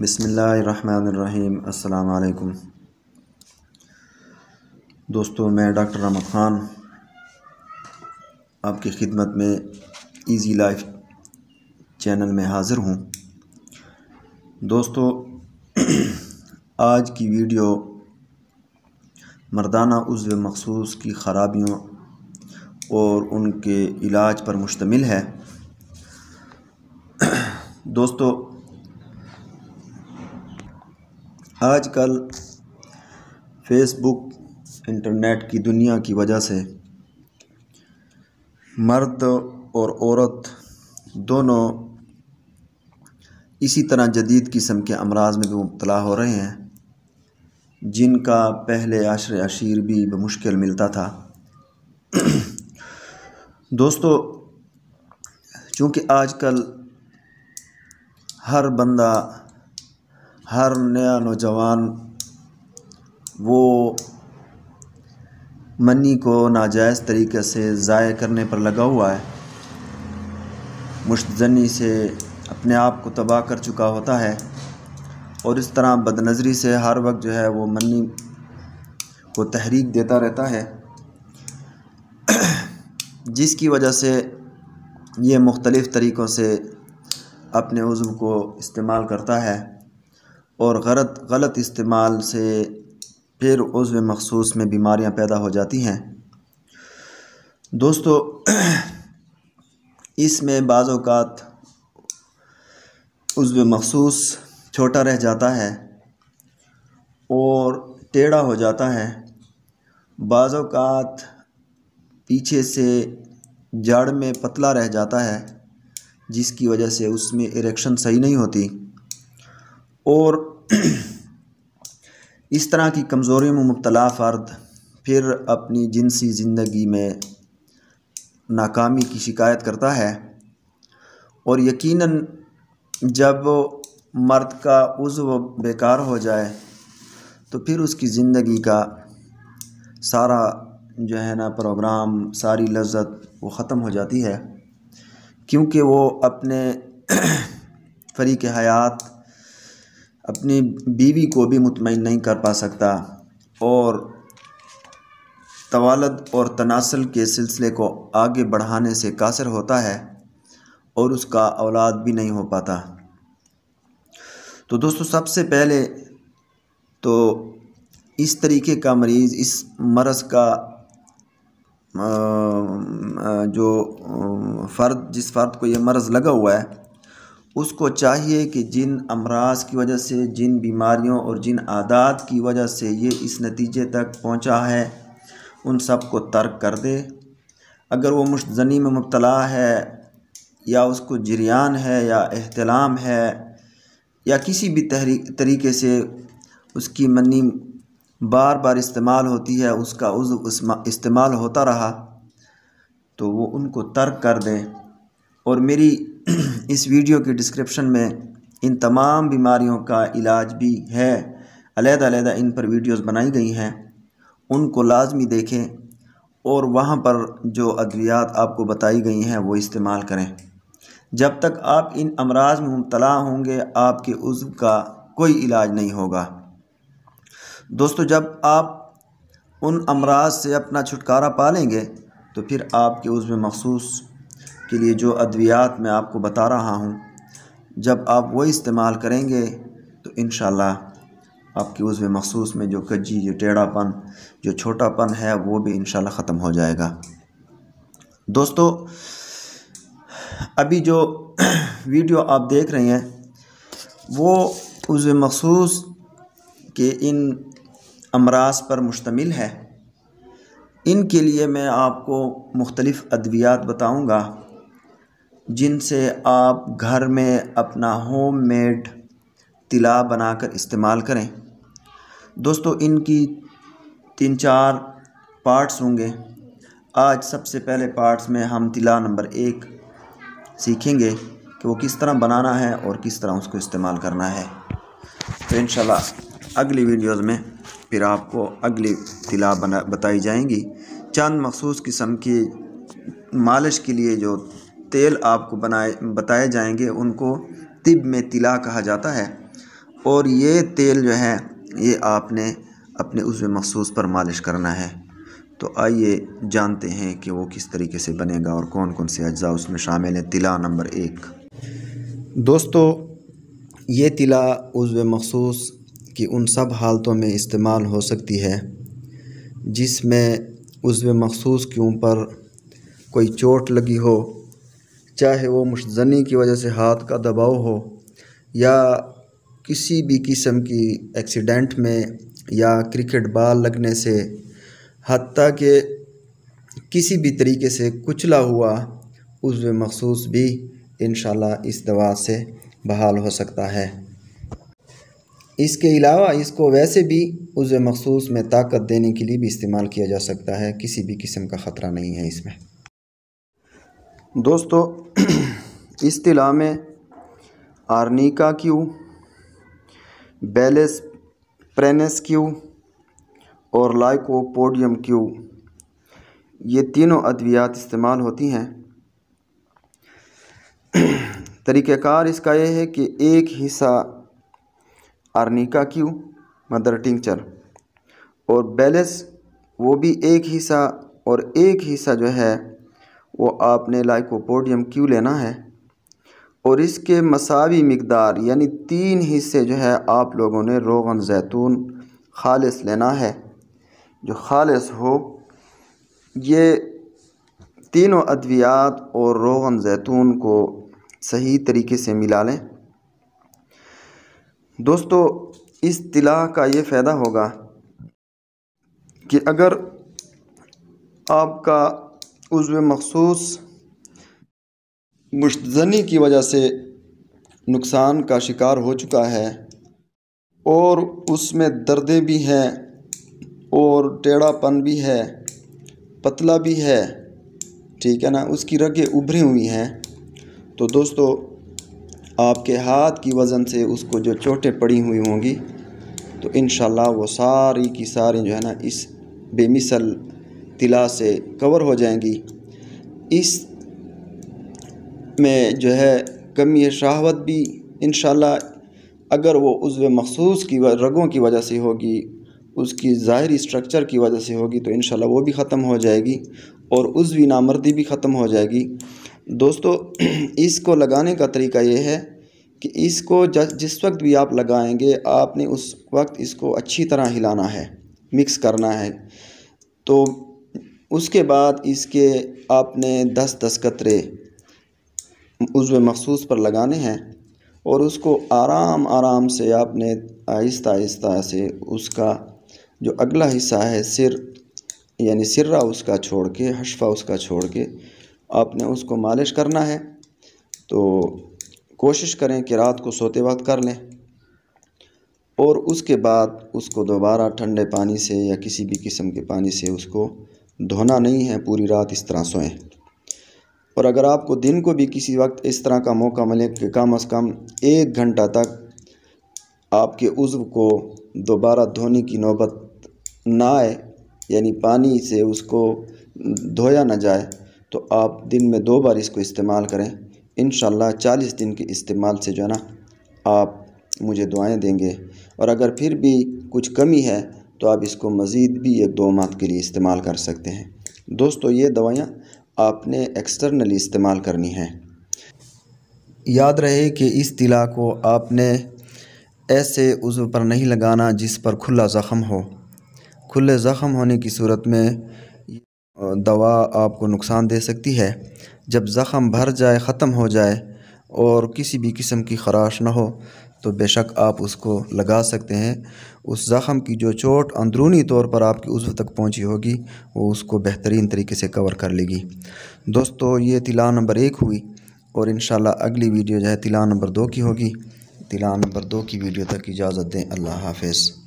बसमीम् अल्लाम दोस्तों मैं डॉक्टर अहमद ख़ान आपकी खिदमत में इजी लाइफ चैनल में हाज़िर हूँ दोस्तों आज की वीडियो मर्दाना उज्व मखसूस की ख़राबियों और उनके इलाज पर मुश्तमिल है दोस्तों आजकल फेसबुक इंटरनेट की दुनिया की वजह से मर्द और औरत दोनों इसी तरह जदीद किस्म के अमराज में भी मुबतला हो रहे हैं जिनका पहले आशर अशीर भी बमुश्किल मिलता था दोस्तों चूँकि आजकल हर बंदा हर नया नौजवान वो मनी को नाजायज़ तरीके से ज़ाय करने पर लगा हुआ है मुश्तनी से अपने आप को तबाह कर चुका होता है और इस तरह बदनज़री से हर वक्त जो है वो मनी को तहरीक देता रहता है जिसकी वजह से ये मुख्तलिफ़ तरीक़ों से अपने उज़व को इस्तेमाल करता है और गलत गलत इस्तेमाल से फिर उज़ मखसूस में बीमारियां पैदा हो जाती हैं दोस्तों इसमें बाज़ात उज़व मखसूस छोटा रह जाता है और टेढ़ा हो जाता है बाज़ात पीछे से जड़ में पतला रह जाता है जिसकी वजह से उसमें इरेक्शन सही नहीं होती और इस तरह की कमज़ोरियों में मुबतला फ़र्द फिर अपनी जिनसी ज़िंदगी में नाकामी की शिकायत करता है और यकीनन जब मर्द का उज्व बेकार हो जाए तो फिर उसकी ज़िंदगी का सारा जो है ना प्रोग्राम सारी लज्जत वो ख़त्म हो जाती है क्योंकि वो अपने फरीक हयात अपनी बीवी को भी मुतमिन नहीं कर पा सकता और तवालद और तनासल के सिलसिले को आगे बढ़ाने से कासर होता है और उसका औलाद भी नहीं हो पाता तो दोस्तों सबसे पहले तो इस तरीके का मरीज़ इस मरज़ का जो फ़र्द जिस फ़र्द को ये मरज़ लगा हुआ है उसको चाहिए कि जिन अमराज की वजह से जिन बीमारियों और जिन आदात की वजह से ये इस नतीजे तक पहुंचा है उन सब को तर्क कर दे अगर वो मुश्तनी में मुबतला है या उसको जरियान है या अहतलाम है या किसी भी तहरी तरीके से उसकी मनी बार बार इस्तेमाल होती है उसका उज़ इस्तेमाल होता रहा तो वो उनको तर्क कर दें और मेरी इस वीडियो के डिस्क्रिप्शन में इन तमाम बीमारियों का इलाज भी है अलहदादा इन पर वीडियोस बनाई गई हैं उनको लाजमी देखें और वहाँ पर जो अद्वियात आपको बताई गई हैं वो इस्तेमाल करें जब तक आप इन अमराज में मुबतला होंगे आपके उज्व का कोई इलाज नहीं होगा दोस्तों जब आप उन अमराज से अपना छुटकारा पा लेंगे तो फिर आपके उज्व मखसूस के लिए जो अद्वियात मैं आपको बता रहा हूँ जब आप वो इस्तेमाल करेंगे तो इन आपकी में मखसूस में जो कज्जी जो टेढ़ापन जो छोटापन है वो भी इन ख़त्म हो जाएगा दोस्तों अभी जो वीडियो आप देख रहे हैं वो उज़ मखसूस के इन अमराज पर मुश्तमिल है इनके लिए मैं आपको मुख्तलिफ़ अद्वियात बताऊँगा जिनसे आप घर में अपना होममेड तिला बनाकर इस्तेमाल करें दोस्तों इनकी तीन चार पार्ट्स होंगे आज सबसे पहले पार्ट्स में हम तिला नंबर एक सीखेंगे कि वो किस तरह बनाना है और किस तरह उसको इस्तेमाल करना है तो इन अगली वीडियोस में फिर आपको अगली तिला बना बताई जाएंगी चंद मखसूस किस्म की मालिश के लिए जो तेल आपको बनाए बताए जाएंगे उनको तिब में तिला कहा जाता है और ये तेल जो है ये आपने अपने उसमें मखसूस पर मालिश करना है तो आइए जानते हैं कि वो किस तरीके से बनेगा और कौन कौन से अज्जा उसमें शामिल हैं तिला नंबर एक दोस्तों ये तिला उज़व मखसूस की उन सब हालतों में इस्तेमाल हो सकती है जिसमें उज़व मखसूस के ऊपर कोई चोट लगी हो चाहे वो मुश्तनी की वजह से हाथ का दबाव हो या किसी भी किस्म की एक्सीडेंट में या क्रिकेट बाल लगने से हती के किसी भी तरीके से कुचला हुआ उस मखसूस भी इन इस दवा से बहाल हो सकता है इसके अलावा इसको वैसे भी उस मखसूस में ताकत देने के लिए भी इस्तेमाल किया जा सकता है किसी भी किस्म का ख़तरा नहीं है इसमें दोस्तों इस तिला में arnica Q bellis perennis Q और लाइकोपोडियम क्यू ये तीनों अद्वियात इस्तेमाल होती हैं तरीक़ार इसका यह है कि एक हिस्सा आर्निका क्यू मदर टिंचर और बैलेस वो भी एक हिस्सा और एक हिस्सा जो है वो आपने लाइकोपोडियम क्यू लेना है और इसके मसावी मकदार यानी तीन हिस्से जो है आप लोगों ने रोगन जैतून खालस लेना है जो खालस हो ये तीनों अद्वियात और रोगन जैतून को सही तरीके से मिला लें दोस्तों इस तिला का ये फ़ायदा होगा कि अगर आपका उज्व मखसूस मुश्तनी की वजह से नुकसान का शिकार हो चुका है और उसमें दर्दे भी हैं और टेढ़ापन भी है पतला भी है ठीक है ना उसकी रगें उभरी हुई हैं तो दोस्तों आपके हाथ की वज़न से उसको जो चोटें पड़ी हुई होंगी तो इन वो सारी की सारी जो है ना इस बेमिसल तिला से कवर हो जाएंगी इस में जो है कमी शहावत भी इन अगर वो उज़व मखसूस की रगों की वजह से होगी उसकी ज़ाहरी स्ट्रक्चर की वजह से होगी तो इन वो भी ख़त्म हो जाएगी और उज़वी नामर्दी भी ख़त्म हो जाएगी दोस्तों इसको लगाने का तरीका ये है कि इसको जिस वक्त भी आप लगाएंगे आपने उस वक्त इसको अच्छी तरह हिलाना है मिक्स करना है तो उसके बाद इसके आपने दस दस कतरे उज़व मखसूस पर लगाने हैं और उसको आराम आराम से आपने आहिस्ता आहिस्ता से उसका जो अगला हिस्सा है सिर यानी सिर्रा उसका छोड़ के हशफा उसका छोड़ के आपने उसको मालिश करना है तो कोशिश करें कि रात को सोते वक्त कर लें और उसके बाद उसको दोबारा ठंडे पानी से या किसी भी किस्म के पानी से उसको धोना नहीं है पूरी रात इस तरह सोएं और अगर आपको दिन को भी किसी वक्त इस तरह का मौका मिले कि कम अज़ कम एक घंटा तक आपके उज्व को दोबारा धोने की नौबत ना आए यानी पानी से उसको धोया ना जाए तो आप दिन में दो बार इसको इस्तेमाल करें इन चालीस दिन के इस्तेमाल से जो है ना आप मुझे दुआएं देंगे और अगर फिर भी कुछ कमी है तो आप इसको मज़ीद भी एक दो माह के लिए इस्तेमाल कर सकते हैं दोस्तों ये दवाइयाँ आपने एक्सटर्नली इस्तेमाल करनी है याद रहे कि इस तिला को आपने ऐसे उज्व पर नहीं लगाना जिस पर खुला ज़ख़म हो खुले ज़ख़म होने की सूरत में दवा आपको नुकसान दे सकती है जब ज़ख़म भर जाए ख़त्म हो जाए और किसी भी किस्म की खराश ना हो तो बेशक आप उसको लगा सकते हैं उस ज़ख़म की जो चोट अंदरूनी तौर पर आपकी उज्व तक पहुंची होगी वो उसको बेहतरीन तरीके से कवर कर लेगी दोस्तों ये तिला नंबर एक हुई और इन अगली वीडियो जो है तिला नंबर दो की होगी तिला नंबर दो की वीडियो तक इजाज़त दें अल्लाह हाफिज़